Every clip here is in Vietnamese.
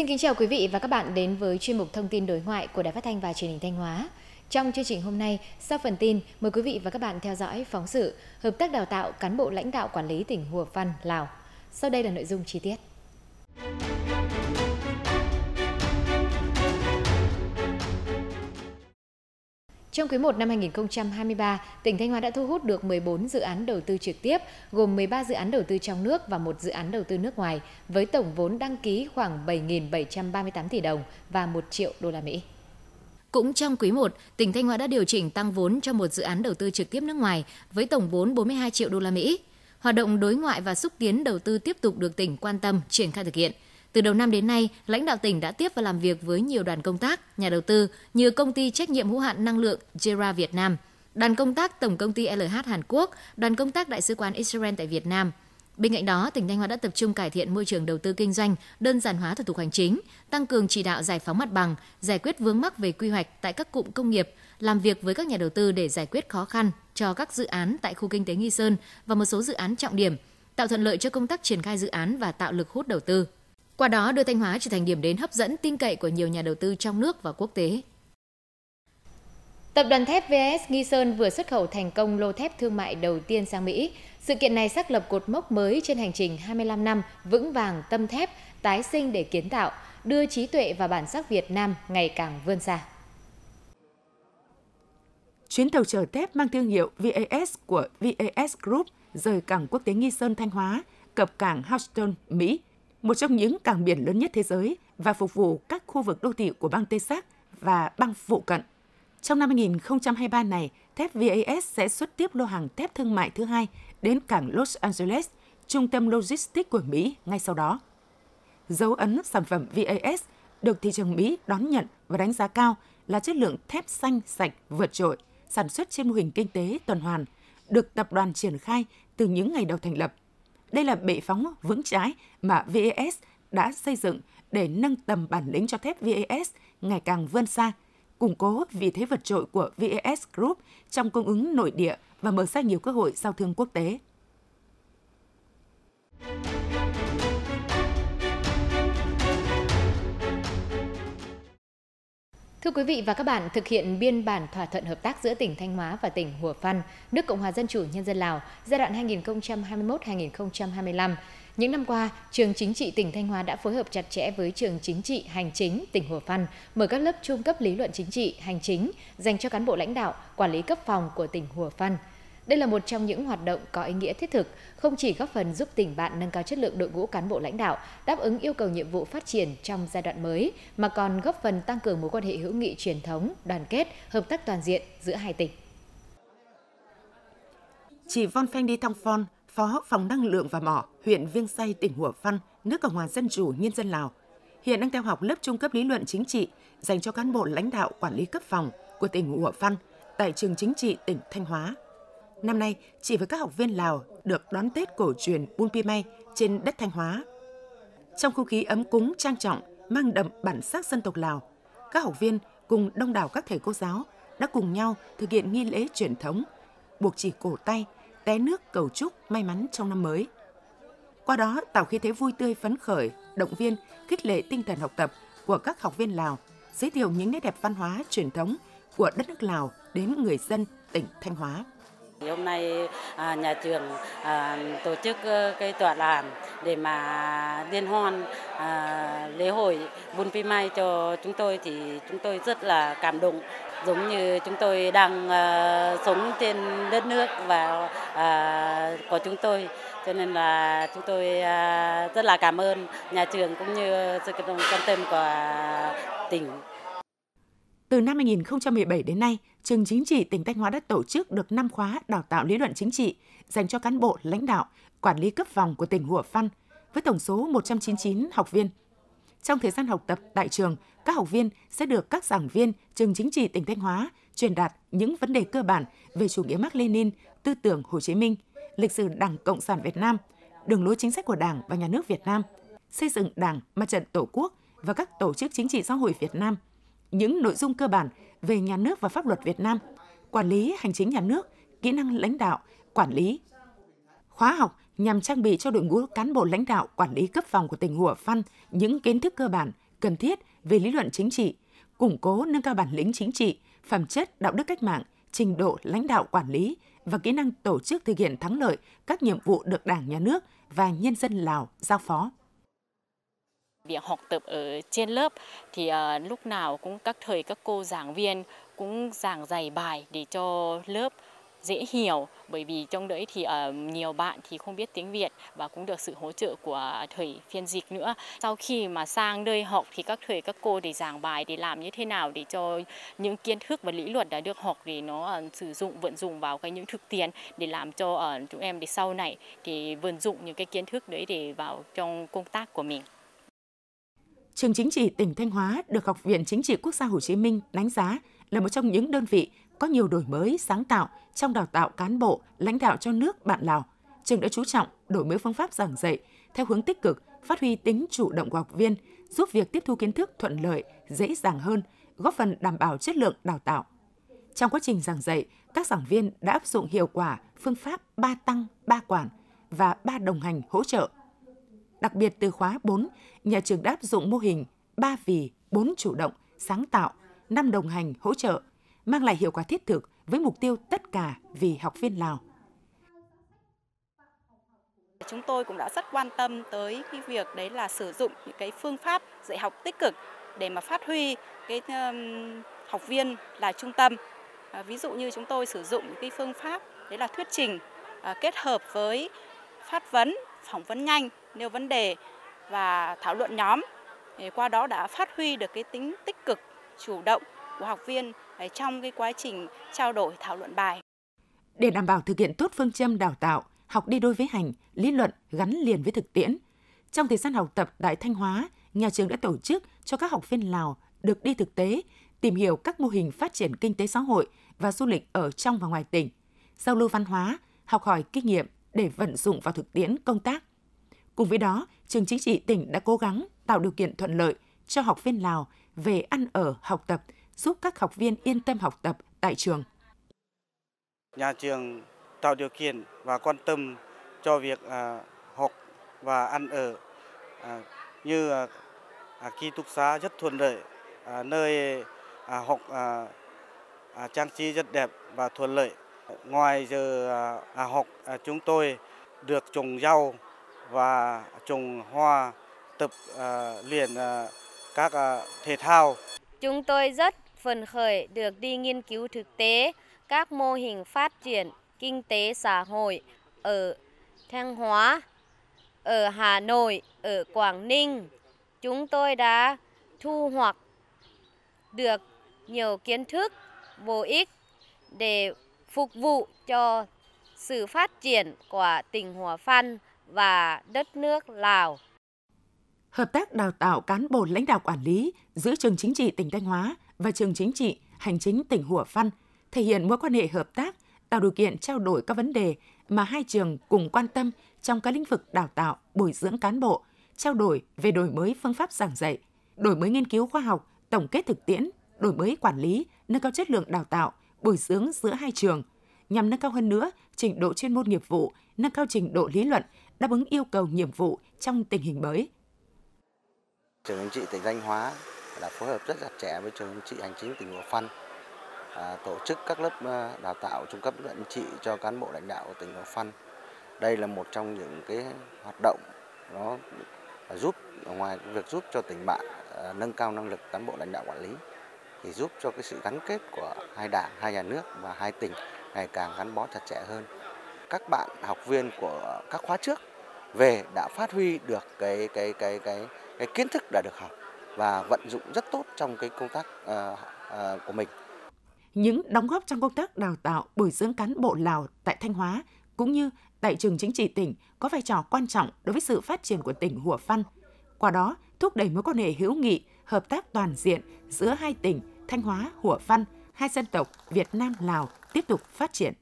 Xin kính chào quý vị và các bạn đến với chuyên mục thông tin đối ngoại của Đài Phát thanh và Truyền hình Thanh Hóa. Trong chương trình hôm nay, sau phần tin, mời quý vị và các bạn theo dõi phóng sự Hợp tác đào tạo cán bộ lãnh đạo quản lý tỉnh Hùa Văn, Lào. Sau đây là nội dung chi tiết. Trong quý 1 năm 2023, tỉnh Thanh Hóa đã thu hút được 14 dự án đầu tư trực tiếp, gồm 13 dự án đầu tư trong nước và một dự án đầu tư nước ngoài, với tổng vốn đăng ký khoảng 7.738 tỷ đồng và 1 triệu đô la Mỹ. Cũng trong quý 1, tỉnh Thanh Hóa đã điều chỉnh tăng vốn cho một dự án đầu tư trực tiếp nước ngoài với tổng vốn 42 triệu đô la Mỹ. Hoạt động đối ngoại và xúc tiến đầu tư tiếp tục được tỉnh quan tâm triển khai thực hiện – từ đầu năm đến nay, lãnh đạo tỉnh đã tiếp và làm việc với nhiều đoàn công tác, nhà đầu tư như công ty trách nhiệm hữu hạn năng lượng Jera Việt Nam, đoàn công tác Tổng công ty LH Hàn Quốc, đoàn công tác Đại sứ quán Israel tại Việt Nam. Bên cạnh đó, tỉnh Thanh Hóa đã tập trung cải thiện môi trường đầu tư kinh doanh, đơn giản hóa thủ tục hành chính, tăng cường chỉ đạo giải phóng mặt bằng, giải quyết vướng mắc về quy hoạch tại các cụm công nghiệp, làm việc với các nhà đầu tư để giải quyết khó khăn cho các dự án tại khu kinh tế Nghi Sơn và một số dự án trọng điểm, tạo thuận lợi cho công tác triển khai dự án và tạo lực hút đầu tư qua đó đưa Thanh Hóa trở thành điểm đến hấp dẫn tin cậy của nhiều nhà đầu tư trong nước và quốc tế. Tập đoàn thép VS Nghi Sơn vừa xuất khẩu thành công lô thép thương mại đầu tiên sang Mỹ. Sự kiện này xác lập cột mốc mới trên hành trình 25 năm vững vàng tâm thép, tái sinh để kiến tạo, đưa trí tuệ và bản sắc Việt Nam ngày càng vươn xa. Chuyến tàu chở thép mang thương hiệu VAS của VAS Group rời cảng quốc tế Nghi Sơn Thanh Hóa, cập cảng Houston, Mỹ một trong những cảng biển lớn nhất thế giới và phục vụ các khu vực đô thị của bang Texas và bang phụ cận. Trong năm 2023 này, thép VAS sẽ xuất tiếp lô hàng thép thương mại thứ hai đến cảng Los Angeles, trung tâm logistics của Mỹ ngay sau đó. Dấu ấn sản phẩm VAS được thị trường Mỹ đón nhận và đánh giá cao là chất lượng thép xanh sạch vượt trội, sản xuất trên mô hình kinh tế tuần hoàn, được tập đoàn triển khai từ những ngày đầu thành lập đây là bệ phóng vững trái mà VES đã xây dựng để nâng tầm bản lĩnh cho thép VES ngày càng vươn xa, củng cố vị thế vượt trội của VES Group trong cung ứng nội địa và mở ra nhiều cơ hội giao thương quốc tế. Thưa quý vị và các bạn, thực hiện biên bản thỏa thuận hợp tác giữa tỉnh Thanh Hóa và tỉnh Hủa Phan, nước Cộng hòa Dân chủ Nhân dân Lào giai đoạn 2021-2025. Những năm qua, trường chính trị tỉnh Thanh Hóa đã phối hợp chặt chẽ với trường chính trị hành chính tỉnh Hủa Phan mở các lớp trung cấp lý luận chính trị hành chính dành cho cán bộ lãnh đạo, quản lý cấp phòng của tỉnh Hủa Phan. Đây là một trong những hoạt động có ý nghĩa thiết thực, không chỉ góp phần giúp tỉnh bạn nâng cao chất lượng đội ngũ cán bộ lãnh đạo, đáp ứng yêu cầu nhiệm vụ phát triển trong giai đoạn mới, mà còn góp phần tăng cường mối quan hệ hữu nghị truyền thống, đoàn kết, hợp tác toàn diện giữa hai tỉnh. Chị Von Phanh Đi Thong Phon, Phó Phòng Năng lượng và Mỏ, huyện Viêng Say, tỉnh Hủa Phăn, nước Cộng hòa Dân chủ Nhân dân Lào, hiện đang theo học lớp trung cấp lý luận chính trị dành cho cán bộ lãnh đạo quản lý cấp phòng của tỉnh Hủa Phăn tại trường chính trị tỉnh Thanh Hóa. Năm nay, chị với các học viên Lào được đón Tết cổ truyền Bun Pimay trên đất Thanh Hóa. Trong không khí ấm cúng trang trọng, mang đậm bản sắc dân tộc Lào, các học viên cùng đông đảo các thầy cô giáo đã cùng nhau thực hiện nghi lễ truyền thống, buộc chỉ cổ tay, té nước cầu chúc may mắn trong năm mới. Qua đó tạo khí thế vui tươi phấn khởi, động viên, khích lệ tinh thần học tập của các học viên Lào, giới thiệu những nét đẹp văn hóa truyền thống của đất nước Lào đến người dân tỉnh Thanh Hóa. Hôm nay à, nhà trường à, tổ chức ờ, cái tọa đàm để mà liên hoan à, lễ hội Bun Pi Mai cho chúng tôi thì chúng tôi rất là cảm động giống như chúng tôi đang ờ, sống trên đất nước và của chúng tôi cho nên là chúng tôi rất là cảm ơn nhà trường cũng như sự quan tâm của tỉnh từ năm 2017 đến nay, trường chính trị tỉnh Thanh Hóa đã tổ chức được 5 khóa đào tạo lý luận chính trị dành cho cán bộ, lãnh đạo, quản lý cấp vòng của tỉnh Hủa Phan với tổng số 199 học viên. Trong thời gian học tập tại trường, các học viên sẽ được các giảng viên trường chính trị tỉnh Thanh Hóa truyền đạt những vấn đề cơ bản về chủ nghĩa Mác Lenin, tư tưởng Hồ Chí Minh, lịch sử Đảng Cộng sản Việt Nam, đường lối chính sách của Đảng và Nhà nước Việt Nam, xây dựng Đảng, Mặt trận Tổ quốc và các tổ chức chính trị xã hội Việt Nam – những nội dung cơ bản về nhà nước và pháp luật Việt Nam, quản lý hành chính nhà nước, kỹ năng lãnh đạo, quản lý. Khóa học nhằm trang bị cho đội ngũ cán bộ lãnh đạo quản lý cấp phòng của tỉnh Hủa Phăn những kiến thức cơ bản cần thiết về lý luận chính trị, củng cố nâng cao bản lĩnh chính trị, phẩm chất đạo đức cách mạng, trình độ lãnh đạo quản lý và kỹ năng tổ chức thực hiện thắng lợi các nhiệm vụ được Đảng, Nhà nước và nhân dân Lào giao phó việc học tập ở trên lớp thì uh, lúc nào cũng các thầy các cô giảng viên cũng giảng dạy bài để cho lớp dễ hiểu bởi vì trong đấy thì uh, nhiều bạn thì không biết tiếng Việt và cũng được sự hỗ trợ của thầy phiên dịch nữa. Sau khi mà sang nơi học thì các thầy các cô để giảng bài để làm như thế nào để cho những kiến thức và lý luận đã được học thì nó uh, sử dụng vận dụng vào cái những thực tiễn để làm cho uh, chúng em để sau này thì vận dụng những cái kiến thức đấy để vào trong công tác của mình trường chính trị tỉnh Thanh Hóa được Học viện Chính trị Quốc gia Hồ Chí Minh đánh giá là một trong những đơn vị có nhiều đổi mới sáng tạo trong đào tạo cán bộ, lãnh đạo cho nước bạn Lào. Trường đã chú trọng đổi mới phương pháp giảng dạy theo hướng tích cực, phát huy tính chủ động của học viên, giúp việc tiếp thu kiến thức thuận lợi, dễ dàng hơn, góp phần đảm bảo chất lượng đào tạo. Trong quá trình giảng dạy, các giảng viên đã áp dụng hiệu quả phương pháp ba tăng, ba quản và ba đồng hành hỗ trợ – Đặc biệt từ khóa 4, nhà trường đã áp dụng mô hình 3 vì, 4 chủ động, sáng tạo, 5 đồng hành, hỗ trợ, mang lại hiệu quả thiết thực với mục tiêu tất cả vì học viên Lào. Chúng tôi cũng đã rất quan tâm tới cái việc đấy là sử dụng những cái phương pháp dạy học tích cực để mà phát huy cái học viên là trung tâm. À, ví dụ như chúng tôi sử dụng những cái phương pháp đấy là thuyết trình à, kết hợp với phát vấn, phỏng vấn nhanh nêu vấn đề và thảo luận nhóm. Qua đó đã phát huy được cái tính tích cực, chủ động của học viên ờ, trong cái quá trình trao đổi thảo luận bài. Để đảm bảo thực hiện tốt phương châm đào tạo, học đi đôi với hành, lý luận gắn liền với thực tiễn. Trong thời gian học tập tại Thanh Hóa, nhà trường đã tổ chức cho các học viên Lào được đi thực tế, tìm hiểu các mô hình phát triển kinh tế xã hội và du lịch ở trong và ngoài tỉnh, giao lưu văn hóa, học hỏi kinh nghiệm để vận dụng vào thực tiễn công tác Cùng với đó, trường chính trị tỉnh đã cố gắng tạo điều kiện thuận lợi cho học viên Lào về ăn ở, học tập, giúp các học viên yên tâm học tập tại trường. Nhà trường tạo điều kiện và quan tâm cho việc à, học và ăn ở à, như à, à ký túc xá rất thuận lợi, à, nơi à, học à, à, trang trí rất đẹp và thuận lợi. Ngoài giờ à, à học, à, chúng tôi được trồng rau và trồng hoa tập à, luyện à, các à, thể thao. Chúng tôi rất phấn khởi được đi nghiên cứu thực tế các mô hình phát triển kinh tế xã hội ở Thanh Hóa, ở Hà Nội, ở Quảng Ninh. Chúng tôi đã thu hoạch được nhiều kiến thức bổ ích để phục vụ cho sự phát triển của tỉnh Hòa Phan và đất nước Lào. Hợp tác đào tạo cán bộ lãnh đạo quản lý giữa trường chính trị tỉnh Thanh Hóa và trường chính trị hành chính tỉnh Hủa Phăn thể hiện mối quan hệ hợp tác, tạo điều kiện trao đổi các vấn đề mà hai trường cùng quan tâm trong các lĩnh vực đào tạo, bồi dưỡng cán bộ, trao đổi về đổi mới phương pháp giảng dạy, đổi mới nghiên cứu khoa học, tổng kết thực tiễn, đổi mới quản lý, nâng cao chất lượng đào tạo, bồi dưỡng giữa hai trường, nhằm nâng cao hơn nữa trình độ chuyên môn nghiệp vụ, nâng cao trình độ lý luận đáp ứng yêu cầu nhiệm vụ trong tình hình mới. Trường Chính trị tỉnh Thanh Hóa đã phối hợp rất chặt chẽ với Trường Chính trị Hành chính tỉnh Hòa phan à, tổ chức các lớp à, đào tạo trung cấp luận trị cho cán bộ lãnh đạo của tỉnh Hòa phan. Đây là một trong những cái hoạt động nó giúp ngoài việc giúp cho tỉnh bạn à, nâng cao năng lực cán bộ lãnh đạo quản lý thì giúp cho cái sự gắn kết của hai đảng, hai nhà nước và hai tỉnh ngày càng gắn bó chặt chẽ hơn. Các bạn học viên của các khóa trước về đã phát huy được cái cái cái cái cái kiến thức đã được học và vận dụng rất tốt trong cái công tác uh, uh, của mình. Những đóng góp trong công tác đào tạo, bồi dưỡng cán bộ Lào tại Thanh Hóa cũng như tại trường chính trị tỉnh có vai trò quan trọng đối với sự phát triển của tỉnh Hủa Phăn. Qua đó, thúc đẩy mối quan hệ hữu nghị, hợp tác toàn diện giữa hai tỉnh Thanh Hóa, Hủa Phăn, hai dân tộc Việt Nam Lào tiếp tục phát triển.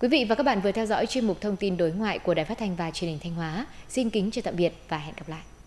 Quý vị và các bạn vừa theo dõi chuyên mục thông tin đối ngoại của Đài Phát thanh và Truyền hình Thanh Hóa. Xin kính chào tạm biệt và hẹn gặp lại.